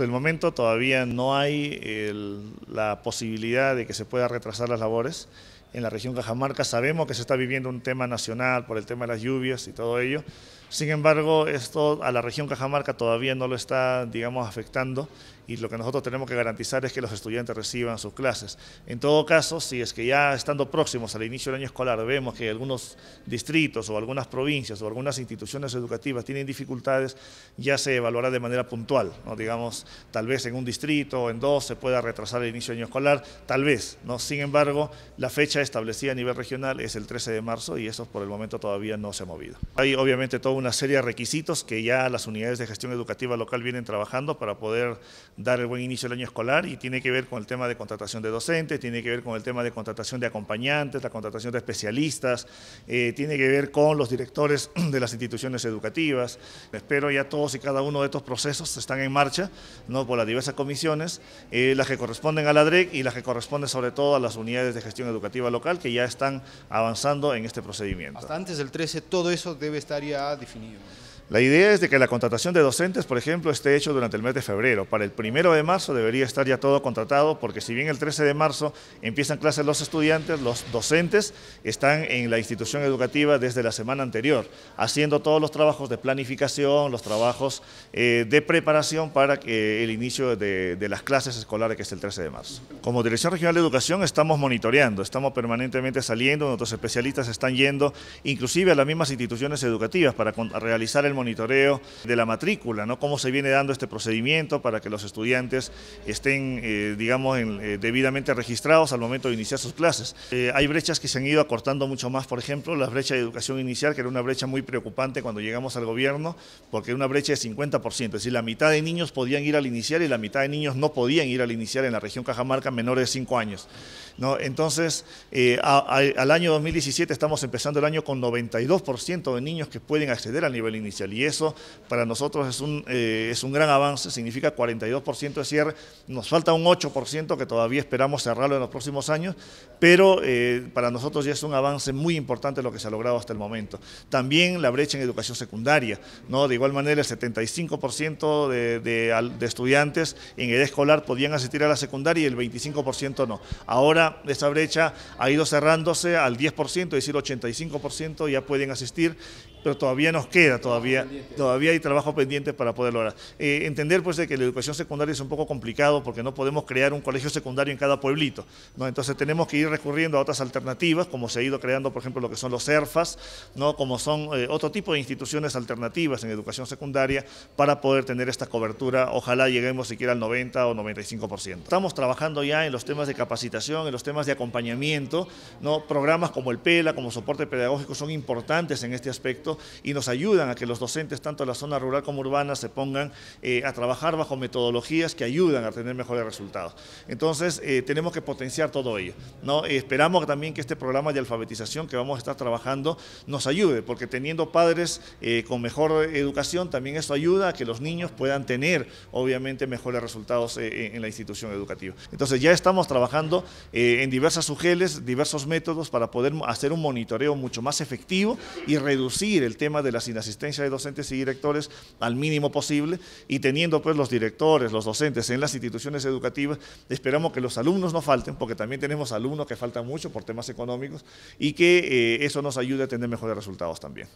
por el momento todavía no hay la posibilidad de que se pueda retrasar las labores. En la región Cajamarca sabemos que se está viviendo un tema nacional por el tema de las lluvias y todo ello. Sin embargo, esto a la región Cajamarca todavía no lo está, digamos, afectando y lo que nosotros tenemos que garantizar es que los estudiantes reciban sus clases. En todo caso, si es que ya estando próximos al inicio del año escolar vemos que algunos distritos o algunas provincias o algunas instituciones educativas tienen dificultades, ya se evaluará de manera puntual, digamos, tal vez en un distrito o en dos se pueda retrasar el inicio del año escolar, tal vez, ¿no? Sin embargo, la fecha establecida a nivel regional es el 13 de marzo y eso por el momento todavía no se ha movido. Hay obviamente toda una serie de requisitos que ya las unidades de gestión educativa local vienen trabajando para poder dar el buen inicio del año escolar y tiene que ver con el tema de contratación de docentes, tiene que ver con el tema de contratación de acompañantes, la contratación de especialistas, eh, tiene que ver con los directores de las instituciones educativas. Espero ya todos y cada uno de estos procesos están en marcha ¿no? por las diversas comisiones, eh, las que corresponden a la DREC y las que corresponden sobre todo a las unidades de gestión educativa local que ya están avanzando en este procedimiento. antes del 13 todo eso debe estar ya definido. La idea es de que la contratación de docentes, por ejemplo, esté hecho durante el mes de febrero. Para el primero de marzo debería estar ya todo contratado, porque si bien el 13 de marzo empiezan clases los estudiantes, los docentes están en la institución educativa desde la semana anterior, haciendo todos los trabajos de planificación, los trabajos eh, de preparación para eh, el inicio de, las clases escolares, que es el 13 de marzo. Como Dirección Regional de Educación estamos monitoreando, estamos permanentemente saliendo, nuestros especialistas están yendo inclusive a las mismas instituciones educativas para realizar el monitoreo de la matrícula, ¿no? cómo se viene dando este procedimiento para que los estudiantes estén, eh, digamos, eh, debidamente registrados al momento de iniciar sus clases. Eh, hay brechas que se han ido acortando mucho más, por ejemplo, la brecha de educación inicial, que era una brecha muy preocupante cuando llegamos al gobierno, porque era una brecha de 50%, es decir, la mitad de niños podían ir al inicial y la mitad de niños no podían ir al inicial en la región Cajamarca menores de 5 años. ¿no? Entonces, al año 2017 estamos empezando el año con 92% de niños que pueden acceder al nivel inicial y eso para nosotros es un, eh, es un gran avance, significa 42% de cierre, nos falta un 8% que todavía esperamos cerrarlo en los próximos años, pero eh, para nosotros ya es un avance muy importante lo que se ha logrado hasta el momento. También la brecha en educación secundaria, ¿no? de igual manera el 75% de, estudiantes en edad escolar podían asistir a la secundaria y el 25% no. Ahora esa brecha ha ido cerrándose al 10%, es decir, 85% ya pueden asistir pero todavía nos queda, todavía, todavía hay trabajo pendiente para poder lograr. Eh, entender pues que la educación secundaria es un poco complicado porque no podemos crear un colegio secundario en cada pueblito, ¿no? entonces tenemos que ir recurriendo a otras alternativas, como se ha ido creando por ejemplo lo que son los ERFAS, ¿no? como son eh, otro tipo de instituciones alternativas en educación secundaria para poder tener esta cobertura, ojalá lleguemos siquiera al 90 o 95%. Estamos trabajando ya en los temas de capacitación, en los temas de acompañamiento, ¿no? programas como el PELA, como soporte pedagógico son importantes en este aspecto, y nos ayudan a que los docentes, tanto de la zona rural como urbana, se pongan eh, a trabajar bajo metodologías que ayudan a tener mejores resultados. Entonces, eh, tenemos que potenciar todo ello. ¿no? Eh, esperamos también que este programa de alfabetización que vamos a estar trabajando nos ayude, porque teniendo padres con mejor educación, también eso ayuda a que los niños puedan tener, obviamente, mejores resultados en la institución educativa. Entonces, ya estamos trabajando en diversas UGELES, diversos métodos para poder hacer un monitoreo mucho más efectivo y reducir el tema de la sinasistencia de docentes y directores al mínimo posible y teniendo pues los directores, los docentes en las instituciones educativas, esperamos que los alumnos no falten, porque también tenemos alumnos que faltan mucho por temas económicos y que eh, eso nos ayude a tener mejores resultados también.